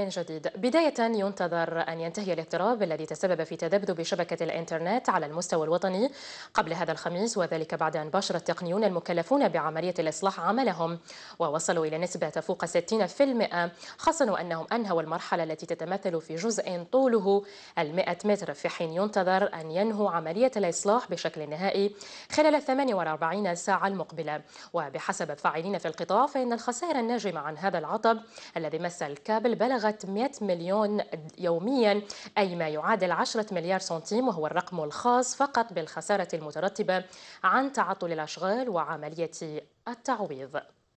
من جديد بداية ينتظر أن ينتهي الاضطراب الذي تسبب في تذبذب شبكة الإنترنت على المستوى الوطني قبل هذا الخميس وذلك بعد أن باشر التقنيون المكلفون بعملية الإصلاح عملهم ووصلوا إلى نسبة تفوق 60% خاصة وأنهم أنهوا المرحلة التي تتمثل في جزء طوله 100 متر في حين ينتظر أن ينهوا عملية الإصلاح بشكل نهائي خلال 48 ساعة المقبلة وبحسب الفاعلين في القطاع فإن الخسائر الناجمة عن هذا العطب الذي مس الكابل بلغ بلغت 100 مليون يوميا أي ما يعادل 10 مليار سنتيم وهو الرقم الخاص فقط بالخسارة المترتبة عن تعطل الأشغال وعملية التعويض